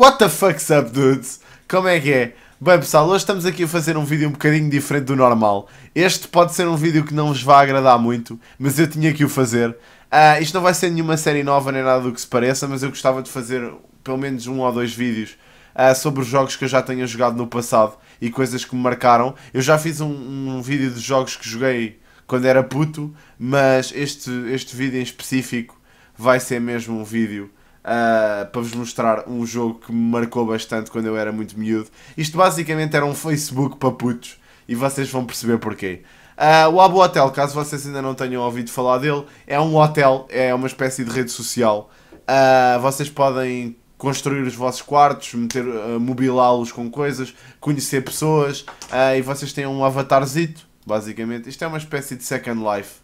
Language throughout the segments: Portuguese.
What the fuck's up, dudes? Como é que é? Bem pessoal, hoje estamos aqui a fazer um vídeo um bocadinho diferente do normal. Este pode ser um vídeo que não vos vai agradar muito, mas eu tinha que o fazer. Uh, isto não vai ser nenhuma série nova nem nada do que se pareça, mas eu gostava de fazer pelo menos um ou dois vídeos uh, sobre os jogos que eu já tenho jogado no passado e coisas que me marcaram. Eu já fiz um, um vídeo de jogos que joguei quando era puto, mas este, este vídeo em específico vai ser mesmo um vídeo ah, para vos mostrar um jogo que me marcou bastante quando eu era muito miúdo. Isto basicamente era um Facebook para putos e vocês vão perceber porquê. Uh, o Abu Hotel, caso vocês ainda não tenham ouvido falar dele, é um hotel, é uma espécie de rede social. Uh, vocês podem construir os vossos quartos, meter, uh, mobilá-los com coisas, conhecer pessoas uh, e vocês têm um avatarzito, basicamente. Isto é uma espécie de Second Life,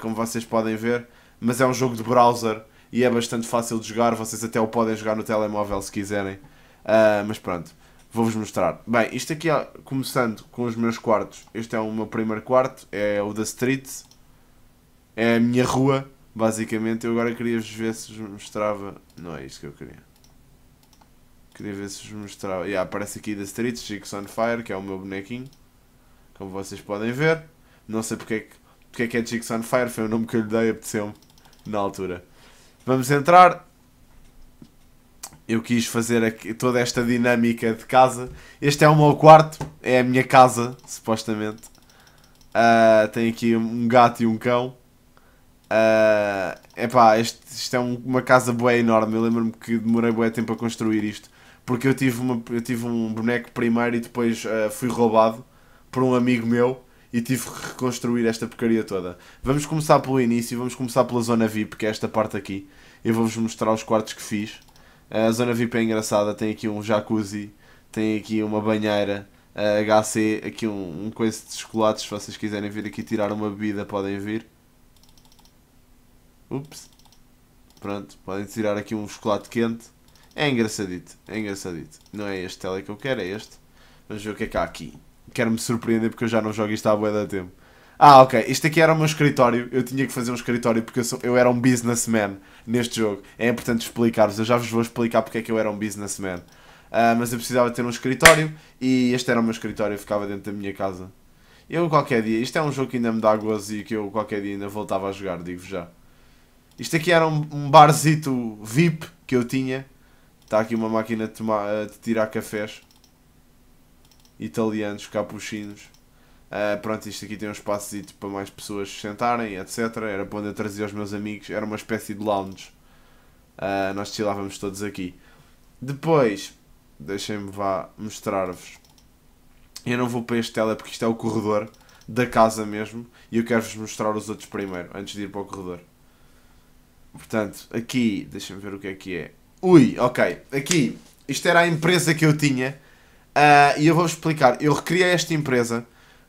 como vocês podem ver, mas é um jogo de browser e é bastante fácil de jogar. Vocês até o podem jogar no telemóvel se quiserem. Uh, mas pronto, vou-vos mostrar. Bem, isto aqui, começando com os meus quartos. Este é o meu primeiro quarto, é o da Street. É a minha rua, basicamente. Eu agora queria ver se vos mostrava. Não é isto que eu queria. Queria ver se vos mostrava. Yeah, aparece aqui da Street, Chicks on Fire, que é o meu bonequinho. Como vocês podem ver. Não sei porque é que, porque é, que é Chicks on Fire, foi o nome que eu lhe dei, apeteceu-me na altura. Vamos entrar. Eu quis fazer aqui toda esta dinâmica de casa. Este é o meu quarto, é a minha casa, supostamente. Uh, tem aqui um gato e um cão. Uh, epá, este, isto é um, uma casa boa enorme. Eu lembro-me que demorei bué tempo a construir isto. Porque eu tive, uma, eu tive um boneco primeiro e depois uh, fui roubado por um amigo meu e tive que reconstruir esta porcaria toda. Vamos começar pelo início, vamos começar pela zona VIP, que é esta parte aqui. Eu vou-vos mostrar os quartos que fiz. A zona VIP é engraçada, tem aqui um jacuzzi, tem aqui uma banheira, HC, aqui um, um coice de chocolates, se vocês quiserem vir aqui tirar uma bebida podem vir. Ups. Pronto, podem tirar aqui um chocolate quente. É engraçadito, é engraçadito. Não é este tele que eu quero, é este. Vamos ver o que é que há aqui quero-me surpreender porque eu já não jogo isto há bué da tempo. Ah, ok. Isto aqui era o meu escritório. Eu tinha que fazer um escritório porque eu, sou, eu era um businessman neste jogo. É importante explicar-vos. Eu já vos vou explicar porque é que eu era um businessman. Uh, mas eu precisava ter um escritório e este era o meu escritório. Eu ficava dentro da minha casa. Eu qualquer dia... Isto é um jogo que ainda me dá gozo e que eu qualquer dia ainda voltava a jogar, digo-vos já. Isto aqui era um, um barzito VIP que eu tinha. Está aqui uma máquina de, tomar, de tirar cafés italianos, capuchinos. Uh, pronto, isto aqui tem um espaço tipo, para mais pessoas sentarem, etc. Era para onde eu trazia os meus amigos, era uma espécie de lounge. Uh, nós chilávamos todos aqui. Depois, deixem-me vá mostrar-vos. Eu não vou para este tela porque isto é o corredor da casa mesmo e eu quero-vos mostrar os outros primeiro, antes de ir para o corredor. Portanto, aqui, deixem-me ver o que é que é. Ui, ok, aqui, isto era a empresa que eu tinha ah, e eu vou explicar. Eu recriei esta empresa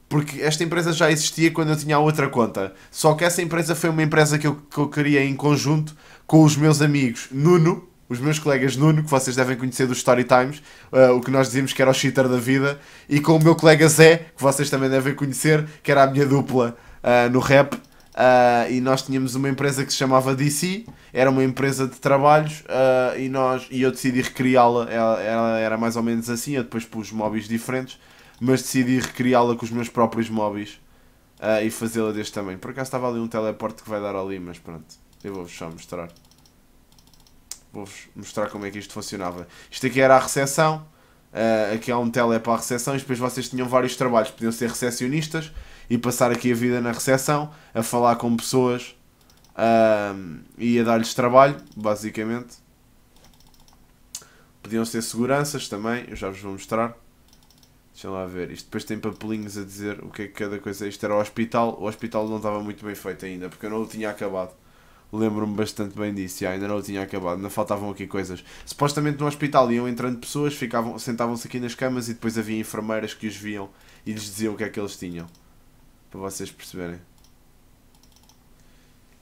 porque esta empresa já existia quando eu tinha outra conta. Só que essa empresa foi uma empresa que eu, que eu criei em conjunto com os meus amigos Nuno, os meus colegas Nuno, que vocês devem conhecer do Story Times, uh, o que nós dizíamos que era o cheater da vida, e com o meu colega Zé, que vocês também devem conhecer, que era a minha dupla uh, no rap. Uh, e nós tínhamos uma empresa que se chamava DC, era uma empresa de trabalhos uh, e, nós, e eu decidi recriá-la. Ela, ela, era mais ou menos assim, eu depois pus móveis diferentes, mas decidi recriá-la com os meus próprios móveis uh, e fazê-la deste tamanho. Por acaso estava ali um teleporte que vai dar ali, mas pronto, eu vou-vos só mostrar. Vou-vos mostrar como é que isto funcionava. Isto aqui era a recepção, aqui há um tele para a recepção e depois vocês tinham vários trabalhos, podiam ser recepcionistas e passar aqui a vida na recepção, a falar com pessoas e a dar-lhes trabalho, basicamente. Podiam ser seguranças também, eu já vos vou mostrar. Deixem lá ver, isto depois tem papelinhos a dizer o que é que cada coisa é. Isto era o hospital, o hospital não estava muito bem feito ainda, porque eu não o tinha acabado. Lembro-me bastante bem disso, já, ainda não o tinha acabado, ainda faltavam aqui coisas. Supostamente no hospital iam entrando pessoas, ficavam, sentavam-se aqui nas camas e depois havia enfermeiras que os viam e lhes diziam o que é que eles tinham para vocês perceberem.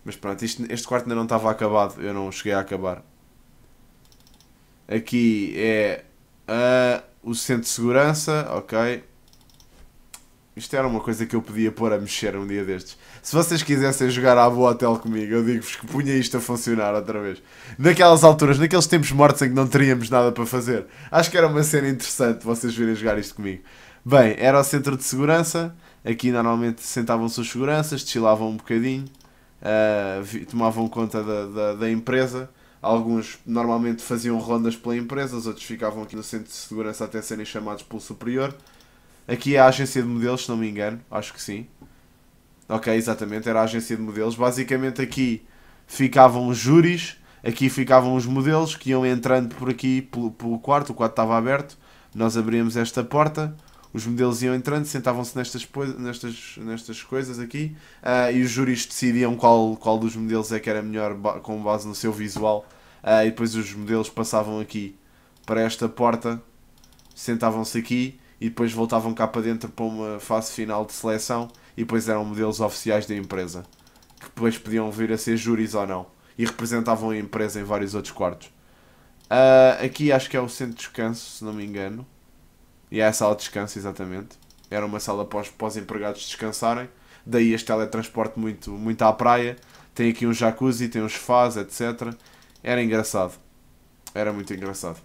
Mas pronto, isto, este quarto ainda não estava acabado, eu não cheguei a acabar. Aqui é uh, o centro de segurança, ok. Isto era uma coisa que eu podia pôr a mexer um dia destes. Se vocês quisessem jogar à boa hotel comigo, eu digo-vos que punha isto a funcionar outra vez. Naquelas alturas, naqueles tempos mortos em que não teríamos nada para fazer. Acho que era uma cena interessante vocês virem jogar isto comigo. Bem, era o centro de segurança. Aqui normalmente sentavam-se os seguranças, chilavam um bocadinho, uh, tomavam conta da, da, da, empresa. Alguns normalmente faziam rondas pela empresa, os outros ficavam aqui no centro de segurança até serem chamados pelo superior. Aqui é a agência de modelos, se não me engano, acho que sim. Ok, exatamente, era a agência de modelos. Basicamente aqui ficavam os júris, aqui ficavam os modelos que iam entrando por aqui pelo, pelo quarto, o quarto estava aberto. Nós abríamos esta porta os modelos iam entrando, sentavam-se nestas, nestas, nestas coisas aqui uh, e os júris decidiam qual, qual dos modelos é que era melhor com base no seu visual. Uh, e depois os modelos passavam aqui para esta porta, sentavam-se aqui e depois voltavam cá para dentro para uma fase final de seleção e depois eram modelos oficiais da empresa que depois podiam vir a ser júris ou não e representavam a empresa em vários outros quartos. Uh, aqui acho que é o centro de descanso, se não me engano. E é a sala de descanso, exatamente. Era uma sala para os, para os empregados descansarem. Daí este teletransporte muito, muito à praia. Tem aqui um jacuzzi, tem uns sofás, etc. Era engraçado. Era muito engraçado.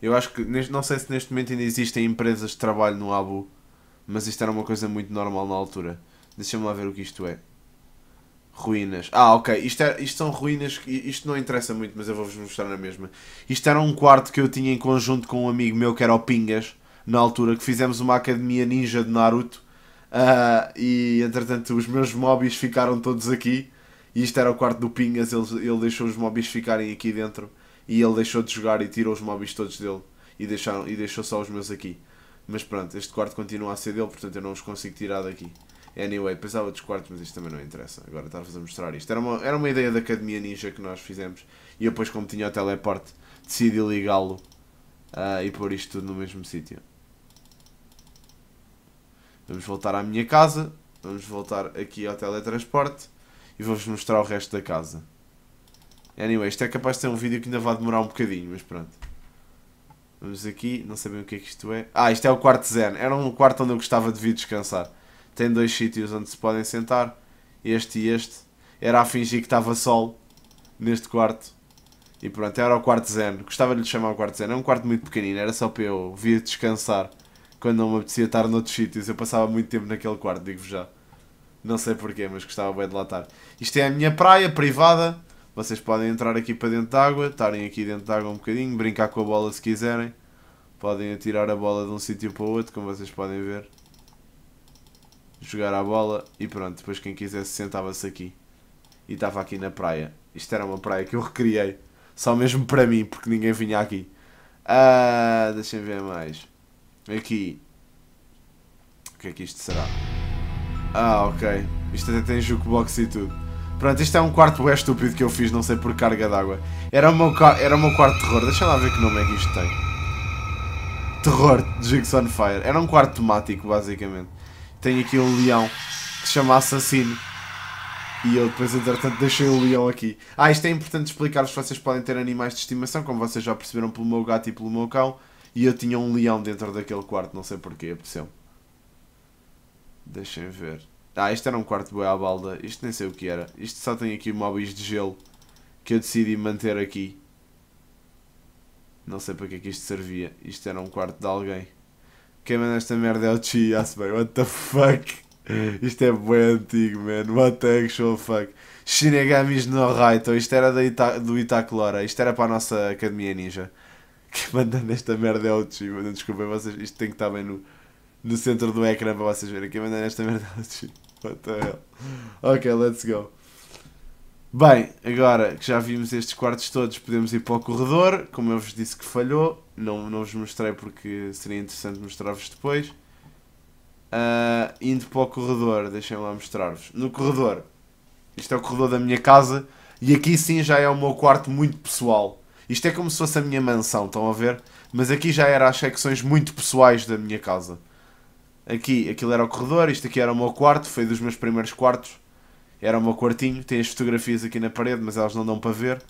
Eu acho que, não sei se neste momento ainda existem empresas de trabalho no Abu, mas isto era uma coisa muito normal na altura. Deixa-me lá ver o que isto é. Ruínas. Ah, ok. Isto, é, isto são ruínas. que Isto não interessa muito, mas eu vou-vos mostrar na mesma. Isto era um quarto que eu tinha em conjunto com um amigo meu que era o Pingas, na altura, que fizemos uma academia ninja de Naruto. Uh, e entretanto, os meus móveis ficaram todos aqui. E isto era o quarto do Pingas. Ele, ele deixou os móveis ficarem aqui dentro. E ele deixou de jogar e tirou os móveis todos dele. E, deixaram, e deixou só os meus aqui. Mas pronto, este quarto continua a ser dele, portanto eu não os consigo tirar daqui. Anyway, precisava dos quartos, mas isto também não interessa. Agora estava a mostrar isto. Era uma, era uma ideia da Academia Ninja que nós fizemos e eu depois, como tinha o teleporte, decidi ligá-lo uh, e pôr isto tudo no mesmo sítio. Vamos voltar à minha casa, vamos voltar aqui ao teletransporte e vou-vos mostrar o resto da casa. Anyway, isto é capaz de ser um vídeo que ainda vai demorar um bocadinho, mas pronto. Vamos aqui, não sabem o que é que isto é. Ah, isto é o quarto zen. Era um quarto onde eu gostava de vir descansar tem dois sítios onde se podem sentar, este e este. Era a fingir que estava sol neste quarto. E pronto, era o quarto zen. Gostava de lhe chamar o quarto zen. É um quarto muito pequenino, era só para eu vir descansar quando não me apetecia estar noutros sítios. Eu passava muito tempo naquele quarto, digo-vos já. Não sei porquê, mas gostava bem de lá estar. Isto é a minha praia privada. Vocês podem entrar aqui para dentro de água, estarem aqui dentro de água um bocadinho, brincar com a bola se quiserem. Podem atirar a bola de um sítio para o outro, como vocês podem ver jogar a bola e pronto, depois quem quisesse sentava-se aqui e estava aqui na praia. Isto era uma praia que eu recriei, só mesmo para mim, porque ninguém vinha aqui. Ah, deixem ver mais. Aqui. O que é que isto será? Ah, ok. Isto até tem jukebox e tudo. Pronto, isto é um quarto bem estúpido que eu fiz, não sei por carga d'água. Era, o meu era o meu quarto terror. Deixa lá ver que nome é que isto tem. Terror, Jigs on Fire. Era um quarto temático, basicamente tem aqui um leão que se chama Assassino. E eu depois, entretanto, deixei o leão aqui. Ah, isto é importante explicar-vos. Vocês podem ter animais de estimação, como vocês já perceberam pelo meu gato e pelo meu cão. E eu tinha um leão dentro daquele quarto, não sei porquê, apeteceu Deixem ver. Ah, isto era um quarto boi à balda. Isto nem sei o que era. Isto só tem aqui móveis de gelo que eu decidi manter aqui. Não sei para que é que isto servia. Isto era um quarto de alguém quem manda esta merda é o Chi man. What the fuck? Isto é bem antigo, man. What the actual fuck? Shinigamis no Raito. Isto era da Ita do Itaclora. Isto era para a nossa Academia Ninja. Quem manda nesta merda é o Chi. Mano, desculpem vocês. Isto tem que estar bem no, no centro do ecrã para vocês verem. Quem manda nesta merda é o Chi. What the hell? Ok, let's go. Bem, agora que já vimos estes quartos todos, podemos ir para o corredor. Como eu vos disse que falhou, não, não vos mostrei porque seria interessante mostrar-vos depois. Uh, indo para o corredor, deixem-me lá mostrar-vos. No corredor, isto é o corredor da minha casa e aqui sim já é o meu quarto muito pessoal. Isto é como se fosse a minha mansão, estão a ver? Mas aqui já era as secções muito pessoais da minha casa. Aqui, aquilo era o corredor, isto aqui era o meu quarto, foi dos meus primeiros quartos. Era o meu quartinho, tem as fotografias aqui na parede, mas elas não dão para ver.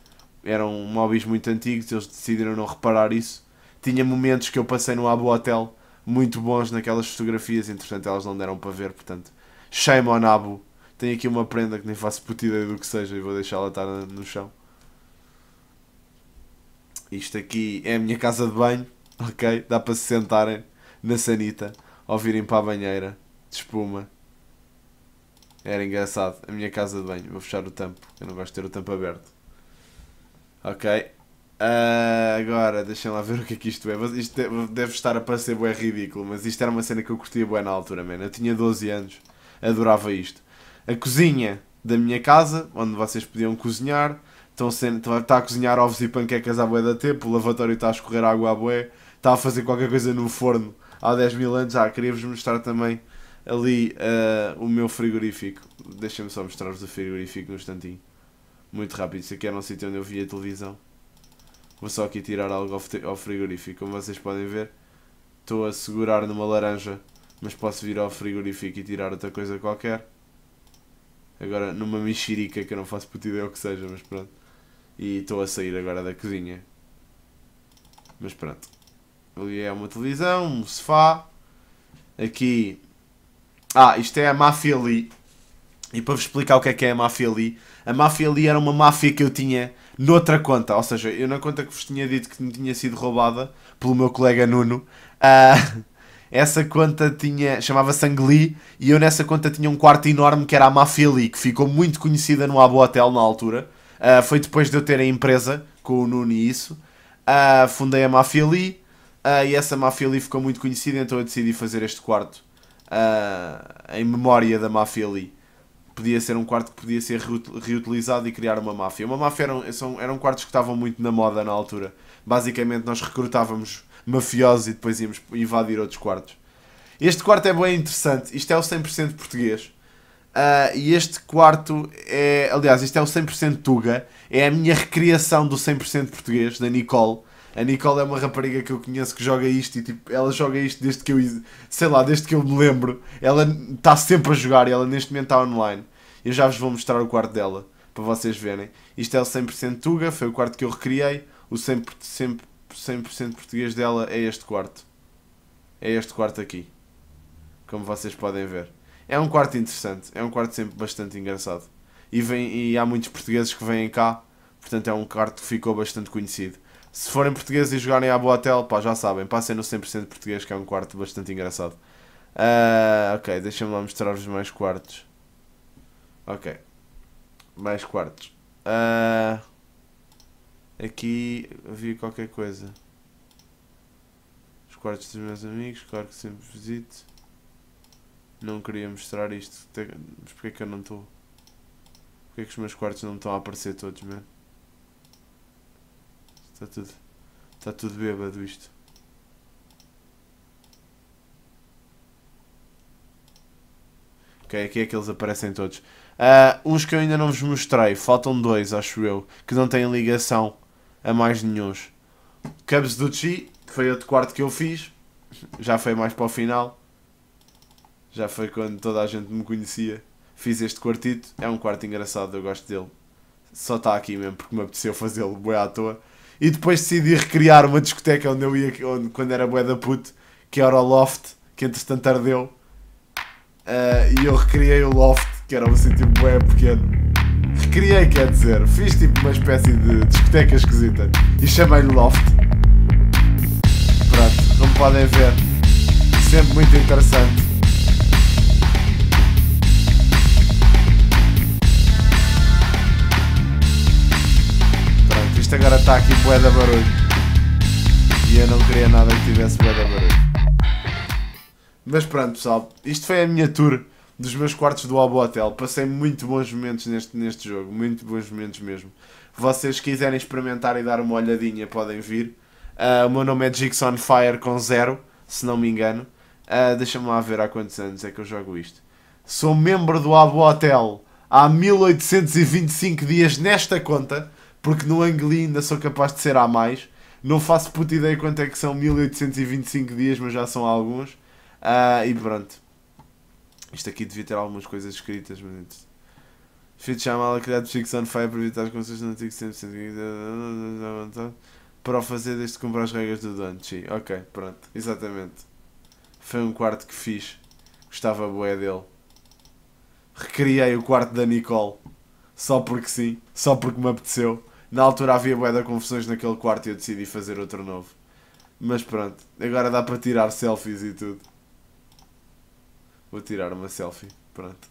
Eram móveis muito antigos, eles decidiram não reparar isso. Tinha momentos que eu passei no Abo Hotel, muito bons naquelas fotografias, entretanto elas não deram para ver, portanto, shame on Abo. Tenho aqui uma prenda que nem faço putida do que seja e vou deixá-la estar no chão. Isto aqui é a minha casa de banho, ok? Dá para se sentarem na sanita ou virem para a banheira de espuma era engraçado. A minha casa de banho. Vou fechar o tampo. Eu não gosto de ter o tampo aberto. Ok. Uh, agora, deixem lá ver o que é que isto é. Isto deve estar a parecer bué ridículo, mas isto era uma cena que eu curtia bué na altura, mano. Eu tinha 12 anos. Adorava isto. A cozinha da minha casa, onde vocês podiam cozinhar. Estão, sendo, está tá a cozinhar ovos e panquecas à bué da tempo. O lavatório está a escorrer água à bué. Está a fazer qualquer coisa no forno há 10 mil anos. Ah, queria-vos mostrar também ali uh, o meu frigorífico. Deixa-me só mostrar-vos o frigorífico num instantinho. Muito rápido, isso aqui era é um sítio onde eu via televisão. Vou só aqui tirar algo ao frigorífico. Como vocês podem ver, estou a segurar numa laranja, mas posso vir ao frigorífico e tirar outra coisa qualquer. Agora numa mexerica, que eu não faço puta ideia o que seja, mas pronto. E estou a sair agora da cozinha. Mas pronto. Ali é uma televisão, um sofá. Aqui ah, isto é a Mafia Lee. E para vos explicar o que é que é a Mafia Lee, a Mafia Lee era uma máfia que eu tinha noutra conta, ou seja, eu na conta que vos tinha dito que me tinha sido roubada pelo meu colega Nuno, uh, essa conta tinha, chamava-se Angli, e eu nessa conta tinha um quarto enorme que era a Mafia Lee, que ficou muito conhecida no Abo Hotel na altura. Uh, foi depois de eu ter a empresa com o Nuno e isso. Uh, fundei a Mafia Lee, e essa Mafia Lee ficou muito conhecida, então eu decidi fazer este quarto uh, em memória da máfia ali. Podia ser um quarto que podia ser reutilizado e criar uma máfia. Uma máfia eram, eram quartos que estavam muito na moda na altura. Basicamente, nós recrutávamos mafiosos e depois íamos invadir outros quartos. Este quarto é bem interessante. Isto é o 100% português. Uh, e este quarto é. Aliás, isto é o 100% Tuga. É a minha recriação do 100% português, da Nicole. A Nicole é uma rapariga que eu conheço que joga isto e tipo, ela joga isto desde que eu, sei lá, desde que eu me lembro. Ela está sempre a jogar e ela neste momento está online. Eu já vos vou mostrar o quarto dela para vocês verem. Isto é o 100% Tuga, foi o quarto que eu recriei. O 100%, 100%, 100 português dela é este quarto. É este quarto aqui. Como vocês podem ver. É um quarto interessante, é um quarto sempre bastante engraçado. E, vem, e há muitos portugueses que vêm cá, portanto é um quarto que ficou bastante conhecido. Se forem portugueses e jogarem à Boatel, pá, já sabem, passem no 100% português, que é um quarto bastante engraçado. Uh, ok, deixem-me lá mostrar-vos mais quartos. Ok. Mais quartos. Uh, aqui havia qualquer coisa. Os quartos dos meus amigos, claro que sempre visito. Não queria mostrar isto. Mas porque é que eu não estou? Porque é que os meus quartos não me estão a aparecer todos, mesmo? Está tudo. Está tudo bêbado isto. Ok, aqui é que eles aparecem todos. Uh, uns que eu ainda não vos mostrei, faltam dois, acho eu, que não têm ligação a mais nenhum. Cubs do Chi, que foi outro quarto que eu fiz, já foi mais para o final. Já foi quando toda a gente me conhecia. Fiz este quartito, é um quarto engraçado, eu gosto dele. Só está aqui mesmo porque me apeteceu fazê-lo boi à toa e depois decidi recriar uma discoteca onde eu ia onde, quando era bué da puto, que era o Loft, que entretanto ardeu. Uh, e eu recriei o Loft, que era um sítio bué pequeno. Recriei, quer dizer, fiz tipo uma espécie de discoteca esquisita e chamei-lhe Loft. Pronto, como podem ver, sempre muito interessante. isto agora está aqui bué da barulho. E eu não queria nada que tivesse bué da barulho. Mas pronto pessoal, isto foi a minha tour dos meus quartos do Abo Hotel. Passei muito bons momentos neste, neste jogo, muito bons momentos mesmo. Vocês quiserem experimentar e dar uma olhadinha podem vir. Uh, o meu nome é Jigs on Fire com zero, se não me engano. Uh, Deixa-me lá ver há quantos anos é que eu jogo isto. Sou membro do Abo Hotel há 1825 dias nesta conta porque no Angli ainda sou capaz de ser a mais. Não faço puta ideia quanto é que são 1825 dias, mas já são alguns. Uh, e pronto. Isto aqui devia ter algumas coisas escritas, mas. Feito chamá a criado ficção on fire para evitar as condições no antigo sempre para o fazer desde comprar as regras do Dante ok, pronto, exatamente. Foi um quarto que fiz. Gostava boé dele. Recriei o quarto da Nicole. Só porque sim, só porque me apeteceu. Na altura havia bué de confusões naquele quarto e eu decidi fazer outro novo. Mas pronto, agora dá para tirar selfies e tudo. Vou tirar uma selfie, pronto.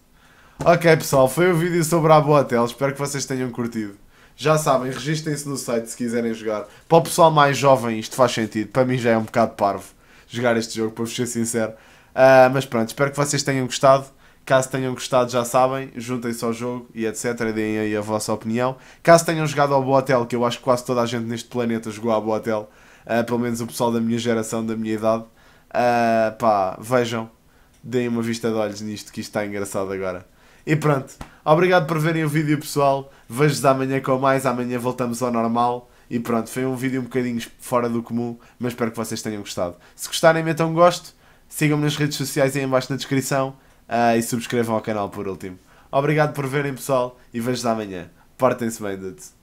Ok pessoal, foi o vídeo sobre a Boatel, espero que vocês tenham curtido. Já sabem, registrem-se no site se quiserem jogar. Para o pessoal mais jovem isto faz sentido, para mim já é um bocado parvo jogar este jogo, para vos ser sincero. Uh, mas pronto, espero que vocês tenham gostado. Caso tenham gostado, já sabem, juntem-se ao jogo e etc. Deem aí a vossa opinião. Caso tenham jogado ao Boatel, que eu acho que quase toda a gente neste planeta jogou ao Boatel, uh, pelo menos o pessoal da minha geração, da minha idade, uh, pá, vejam, deem uma vista de olhos nisto, que isto está engraçado agora. E pronto, obrigado por verem o vídeo, pessoal. Vejo-vos amanhã com mais. Amanhã voltamos ao normal. E pronto, foi um vídeo um bocadinho fora do comum, mas espero que vocês tenham gostado. Se gostarem, metam um gosto, sigam-me nas redes sociais aí embaixo na descrição Uh, e subscrevam ao canal por último. Obrigado por verem, pessoal, e vejo vos amanhã. Portem-se bem, dudes.